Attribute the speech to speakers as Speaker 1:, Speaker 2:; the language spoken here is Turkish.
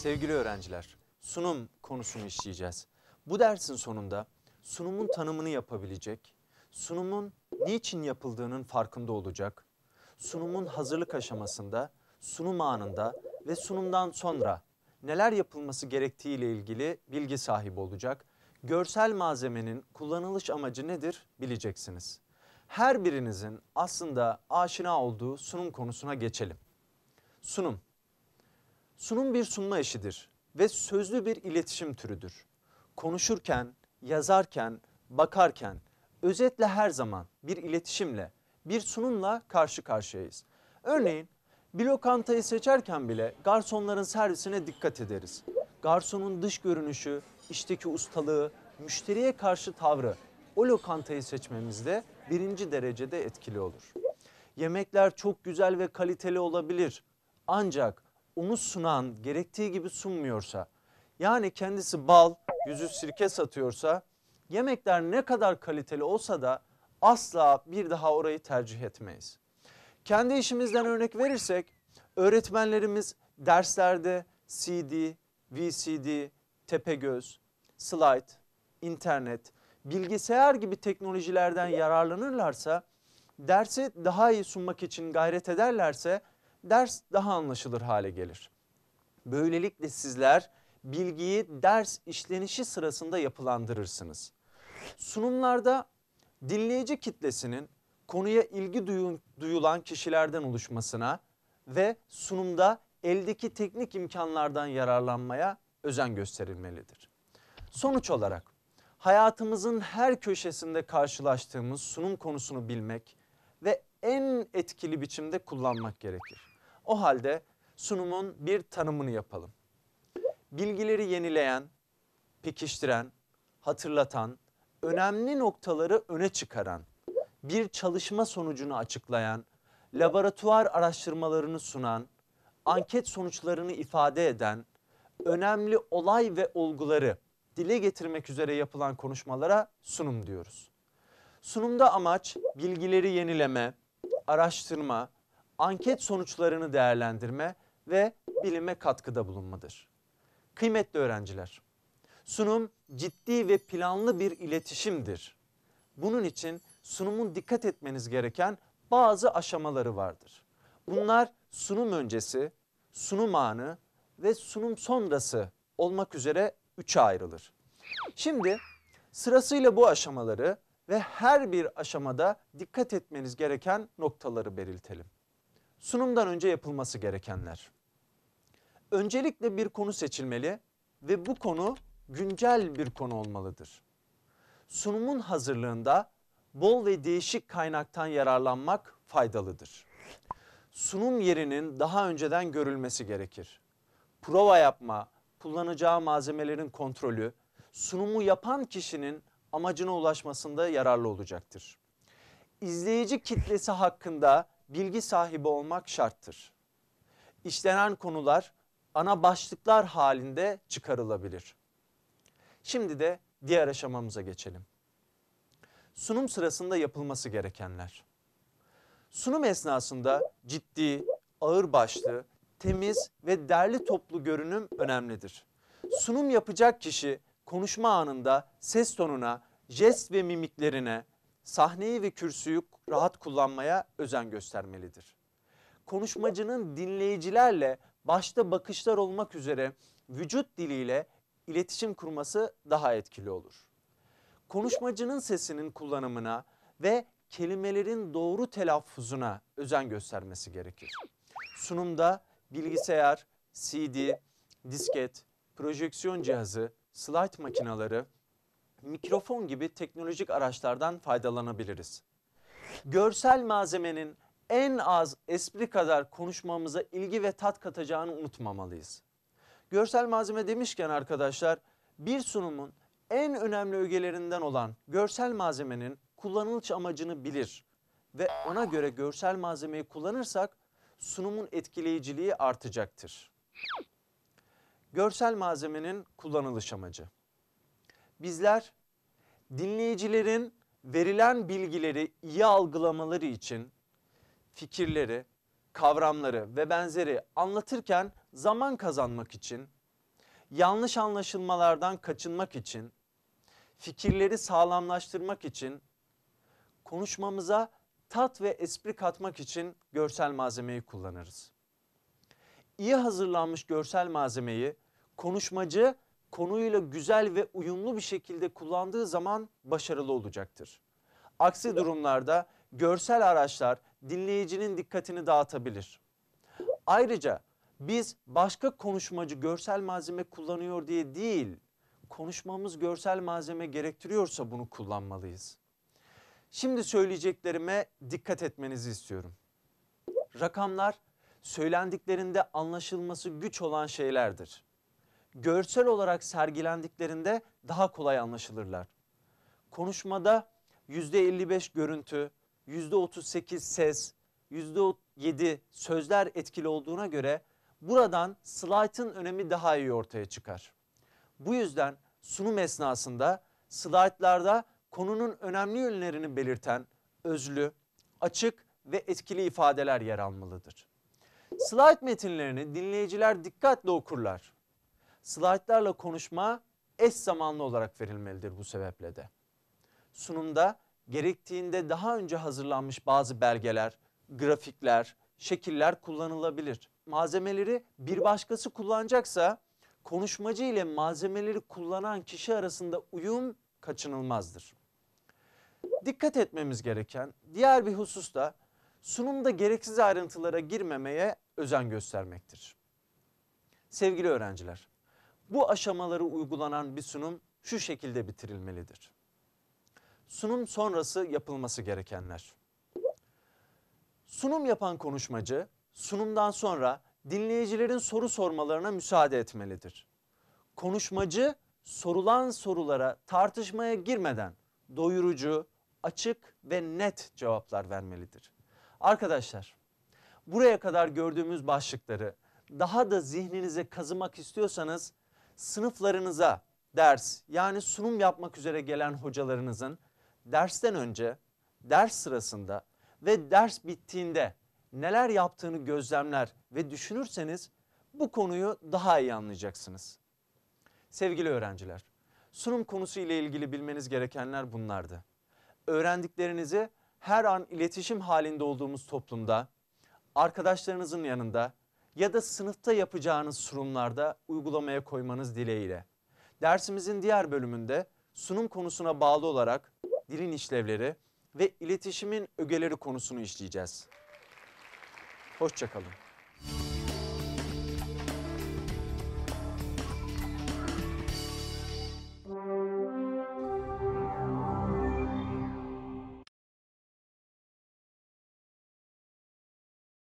Speaker 1: Sevgili öğrenciler, sunum konusunu işleyeceğiz. Bu dersin sonunda sunumun tanımını yapabilecek, sunumun niçin yapıldığının farkında olacak, sunumun hazırlık aşamasında, sunum anında ve sunumdan sonra neler yapılması gerektiği ile ilgili bilgi sahibi olacak, görsel malzemenin kullanılış amacı nedir bileceksiniz. Her birinizin aslında aşina olduğu sunum konusuna geçelim. Sunum Sunum bir sunma işidir ve sözlü bir iletişim türüdür. Konuşurken, yazarken, bakarken, özetle her zaman bir iletişimle, bir sunumla karşı karşıyayız. Örneğin bir lokantayı seçerken bile garsonların servisine dikkat ederiz. Garsonun dış görünüşü, işteki ustalığı, müşteriye karşı tavrı o lokantayı seçmemizde birinci derecede etkili olur. Yemekler çok güzel ve kaliteli olabilir ancak onu sunan gerektiği gibi sunmuyorsa yani kendisi bal, yüzü sirke satıyorsa yemekler ne kadar kaliteli olsa da asla bir daha orayı tercih etmeyiz. Kendi işimizden örnek verirsek öğretmenlerimiz derslerde CD, VCD, tepegöz, slide, internet, bilgisayar gibi teknolojilerden yararlanırlarsa dersi daha iyi sunmak için gayret ederlerse ders daha anlaşılır hale gelir. Böylelikle sizler bilgiyi ders işlenişi sırasında yapılandırırsınız. Sunumlarda dinleyici kitlesinin konuya ilgi duyulan kişilerden oluşmasına ve sunumda eldeki teknik imkanlardan yararlanmaya özen gösterilmelidir. Sonuç olarak hayatımızın her köşesinde karşılaştığımız sunum konusunu bilmek ve en etkili biçimde kullanmak gerekir. O halde sunumun bir tanımını yapalım. Bilgileri yenileyen, pekiştiren, hatırlatan, önemli noktaları öne çıkaran, bir çalışma sonucunu açıklayan, laboratuvar araştırmalarını sunan, anket sonuçlarını ifade eden, önemli olay ve olguları dile getirmek üzere yapılan konuşmalara sunum diyoruz. Sunumda amaç bilgileri yenileme, araştırma, anket sonuçlarını değerlendirme ve bilime katkıda bulunmadır. Kıymetli öğrenciler, sunum ciddi ve planlı bir iletişimdir. Bunun için sunumun dikkat etmeniz gereken bazı aşamaları vardır. Bunlar sunum öncesi, sunum anı ve sunum sonrası olmak üzere üçe ayrılır. Şimdi sırasıyla bu aşamaları ve her bir aşamada dikkat etmeniz gereken noktaları belirtelim sunumdan önce yapılması gerekenler. Öncelikle bir konu seçilmeli ve bu konu güncel bir konu olmalıdır. Sunumun hazırlığında bol ve değişik kaynaktan yararlanmak faydalıdır. Sunum yerinin daha önceden görülmesi gerekir. Prova yapma, kullanacağı malzemelerin kontrolü, sunumu yapan kişinin amacına ulaşmasında yararlı olacaktır. İzleyici kitlesi hakkında bilgi sahibi olmak şarttır. İşlenen konular ana başlıklar halinde çıkarılabilir. Şimdi de diğer aşamamıza geçelim. Sunum sırasında yapılması gerekenler. Sunum esnasında ciddi, ağır başlı, temiz ve derli toplu görünüm önemlidir. Sunum yapacak kişi konuşma anında ses tonuna, jest ve mimiklerine, sahneyi ve kürsüyü rahat kullanmaya özen göstermelidir. Konuşmacının dinleyicilerle başta bakışlar olmak üzere vücut diliyle iletişim kurması daha etkili olur. Konuşmacının sesinin kullanımına ve kelimelerin doğru telaffuzuna özen göstermesi gerekir. Sunumda bilgisayar, CD, disket, projeksiyon cihazı, slide makinaları, mikrofon gibi teknolojik araçlardan faydalanabiliriz. Görsel malzemenin en az espri kadar konuşmamıza ilgi ve tat katacağını unutmamalıyız. Görsel malzeme demişken arkadaşlar bir sunumun en önemli ögelerinden olan görsel malzemenin kullanılış amacını bilir ve ona göre görsel malzemeyi kullanırsak sunumun etkileyiciliği artacaktır. Görsel malzemenin kullanılış amacı bizler dinleyicilerin verilen bilgileri iyi algılamaları için fikirleri, kavramları ve benzeri anlatırken zaman kazanmak için, yanlış anlaşılmalardan kaçınmak için, fikirleri sağlamlaştırmak için, konuşmamıza tat ve espri katmak için görsel malzemeyi kullanırız. İyi hazırlanmış görsel malzemeyi konuşmacı konuyla güzel ve uyumlu bir şekilde kullandığı zaman başarılı olacaktır. Aksi durumlarda görsel araçlar dinleyicinin dikkatini dağıtabilir. Ayrıca biz başka konuşmacı görsel malzeme kullanıyor diye değil, konuşmamız görsel malzeme gerektiriyorsa bunu kullanmalıyız. Şimdi söyleyeceklerime dikkat etmenizi istiyorum. Rakamlar söylendiklerinde anlaşılması güç olan şeylerdir görsel olarak sergilendiklerinde daha kolay anlaşılırlar. Konuşmada %55 görüntü, %38 ses, %7 sözler etkili olduğuna göre buradan slaytın önemi daha iyi ortaya çıkar. Bu yüzden sunum esnasında slaytlarda konunun önemli yönlerini belirten özlü, açık ve etkili ifadeler yer almalıdır. Slayt metinlerini dinleyiciler dikkatle okurlar. Slaytlarla konuşma eş zamanlı olarak verilmelidir bu sebeple de. Sunumda gerektiğinde daha önce hazırlanmış bazı belgeler, grafikler, şekiller kullanılabilir. Malzemeleri bir başkası kullanacaksa konuşmacı ile malzemeleri kullanan kişi arasında uyum kaçınılmazdır. Dikkat etmemiz gereken diğer bir husus da sunumda gereksiz ayrıntılara girmemeye özen göstermektir. Sevgili öğrenciler, bu aşamaları uygulanan bir sunum şu şekilde bitirilmelidir. Sunum sonrası yapılması gerekenler. Sunum yapan konuşmacı sunumdan sonra dinleyicilerin soru sormalarına müsaade etmelidir. Konuşmacı sorulan sorulara tartışmaya girmeden doyurucu, açık ve net cevaplar vermelidir. Arkadaşlar buraya kadar gördüğümüz başlıkları daha da zihninize kazımak istiyorsanız sınıflarınıza ders yani sunum yapmak üzere gelen hocalarınızın dersten önce, ders sırasında ve ders bittiğinde neler yaptığını gözlemler ve düşünürseniz bu konuyu daha iyi anlayacaksınız. Sevgili öğrenciler, sunum konusu ile ilgili bilmeniz gerekenler bunlardı. Öğrendiklerinizi her an iletişim halinde olduğumuz toplumda, arkadaşlarınızın yanında ya da sınıfta yapacağınız sunumlarda uygulamaya koymanız dileğiyle. Dersimizin diğer bölümünde sunum konusuna bağlı olarak dilin işlevleri ve iletişimin ögeleri konusunu işleyeceğiz. Hoşçakalın.